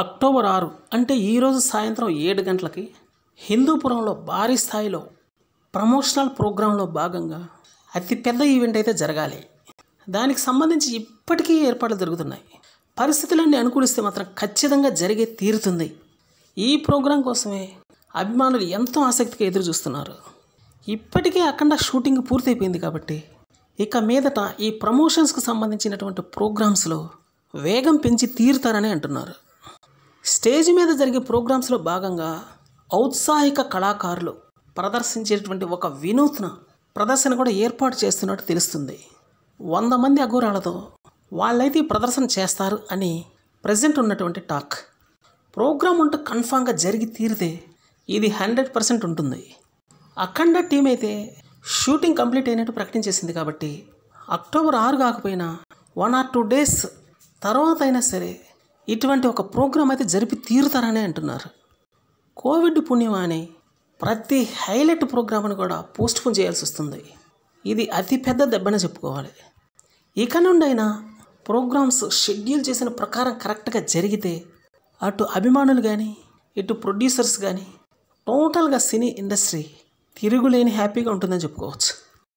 October ఆరు అంటే ఈరోజు సాయంత్రం ఏడు గంటలకి హిందూపురంలో భారీ స్థాయిలో ప్రమోషనల్ ప్రోగ్రాంలో భాగంగా అతిపెద్ద ఈవెంట్ అయితే జరగాలి దానికి సంబంధించి ఇప్పటికీ ఏర్పాట్లు జరుగుతున్నాయి పరిస్థితులన్నీ అనుకూలిస్తే మాత్రం ఖచ్చితంగా జరిగే తీరుతుంది ఈ ప్రోగ్రాం కోసమే అభిమానులు ఎంతో ఆసక్తిగా ఎదురు చూస్తున్నారు ఇప్పటికే అఖండ షూటింగ్ పూర్తయిపోయింది కాబట్టి ఇక మీదట ఈ ప్రమోషన్స్కు సంబంధించినటువంటి ప్రోగ్రామ్స్లో వేగం పెంచి తీరుతారని అంటున్నారు స్టేజ్ మీద జరిగే ప్రోగ్రామ్స్లో భాగంగా ఔత్సాహిక కళాకారులు ప్రదర్శించేటువంటి ఒక వినూత్న ప్రదర్శన కూడా ఏర్పాటు చేస్తున్నట్టు తెలుస్తుంది వంద మంది అఘోరాలతో వాళ్ళైతే ప్రదర్శన చేస్తారు అని ప్రజెంట్ ఉన్నటువంటి టాక్ ప్రోగ్రాం అంటూ కన్ఫామ్గా జరిగి తీరితే ఇది హండ్రెడ్ పర్సెంట్ ఉంటుంది అఖండ టీం అయితే షూటింగ్ కంప్లీట్ అయినట్టు ప్రకటించేసింది కాబట్టి అక్టోబర్ ఆరు కాకపోయినా వన్ ఆర్ టూ డేస్ తర్వాత అయినా సరే ఇటువంటి ఒక ప్రోగ్రాం అయితే జరిపి తీరుతారని అంటున్నారు కోవిడ్ పుణ్యం అని ప్రతి హైలైట్ ప్రోగ్రామ్ని కూడా పోస్ట్పోన్ చేయాల్సి వస్తుంది ఇది అతిపెద్ద దెబ్బని చెప్పుకోవాలి ఇక నుండైనా ప్రోగ్రామ్స్ షెడ్యూల్ చేసిన ప్రకారం కరెక్ట్గా జరిగితే అటు అభిమానులు కానీ ఇటు ప్రొడ్యూసర్స్ కానీ టోటల్గా సినీ ఇండస్ట్రీ తిరుగులేని హ్యాపీగా ఉంటుందని చెప్పుకోవచ్చు